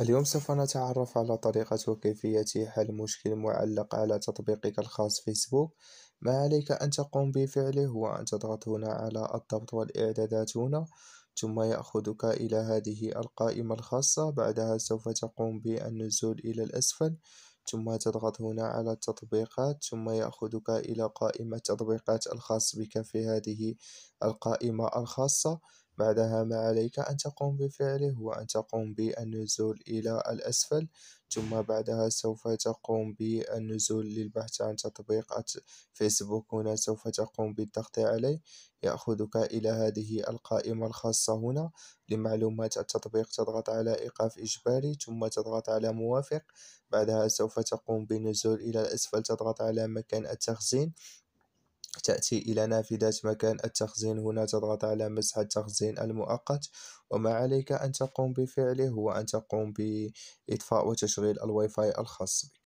اليوم سوف نتعرف على طريقة وكيفية حل مشكل معلق على تطبيقك الخاص فيسبوك ما عليك أن تقوم بفعله هو أن تضغط هنا على الضبط والإعدادات هنا ثم يأخذك إلى هذه القائمة الخاصة بعدها سوف تقوم بالنزول إلى الأسفل ثم تضغط هنا على التطبيقات ثم يأخذك إلى قائمة التطبيقات الخاص بك في هذه القائمة الخاصة بعدها ما عليك أن تقوم بفعله هو أن تقوم بالنزول إلى الأسفل ثم بعدها سوف تقوم بالنزول للبحث عن تطبيق فيسبوك هنا سوف تقوم بالضغط عليه يأخذك إلى هذه القائمة الخاصة هنا لمعلومات التطبيق تضغط على إيقاف إجباري ثم تضغط على موافق بعدها سوف تقوم بالنزول إلى الأسفل تضغط على مكان التخزين تأتي إلى نافذة مكان التخزين هنا تضغط على مسح التخزين المؤقت وما عليك أن تقوم بفعله هو أن تقوم بإطفاء وتشغيل الواي فاي الخاص بك